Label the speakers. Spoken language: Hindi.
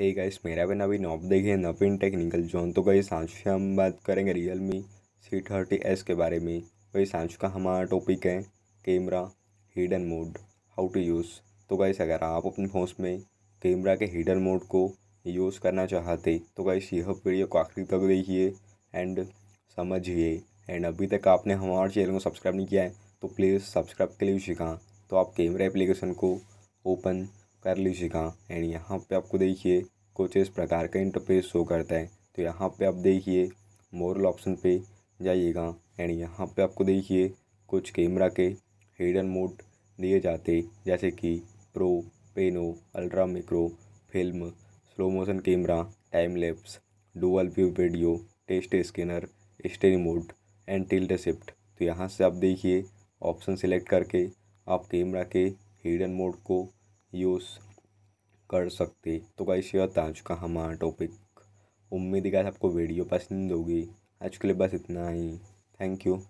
Speaker 1: हे गाइस मेरा भी नवीन ऑफ देखिए नवीन टेक्निकल जोन तो गई सांस से हम बात करेंगे Realme C thirty S के बारे में वही सांस का हमारा टॉपिक है camera hidden mode how to use तो गाइस अगर आप अपने फोन में कैमरा के हिडन मोड को यूज़ करना चाहते तो गाइस यह वीडियो को आखिरी तक देखिए एंड समझिए एंड अभी तक आपने हमारे चैनल को सब्सक्राइब नहीं किया है तो प्लीज़ सब्सक्राइब के लिए सीखा तो आप कैमरा एप्लीकेशन को ओपन पैरलिसिस का एंड यहाँ पे आपको देखिए कुछ इस प्रकार का इंटरफेस शो करता है तो यहाँ पे आप देखिए मोरल ऑप्शन पे जाइएगा एंड यहाँ पे आपको देखिए कुछ कैमरा के हिडन मोड दिए जाते जैसे कि pro pano ultra micro film slow motion camera time lapse dual view video text scanner starry mode and tilt shift तो यहाँ से आप देखिए ऑप्शन सेलेक्ट करके आप कैमरा के हिडन मोड को यूज़ कर सकते तो गाइस यह था आज का हमारा टॉपिक उम्मीद है आपको वीडियो पसंद होगी आज के लिए बस इतना ही थैंक यू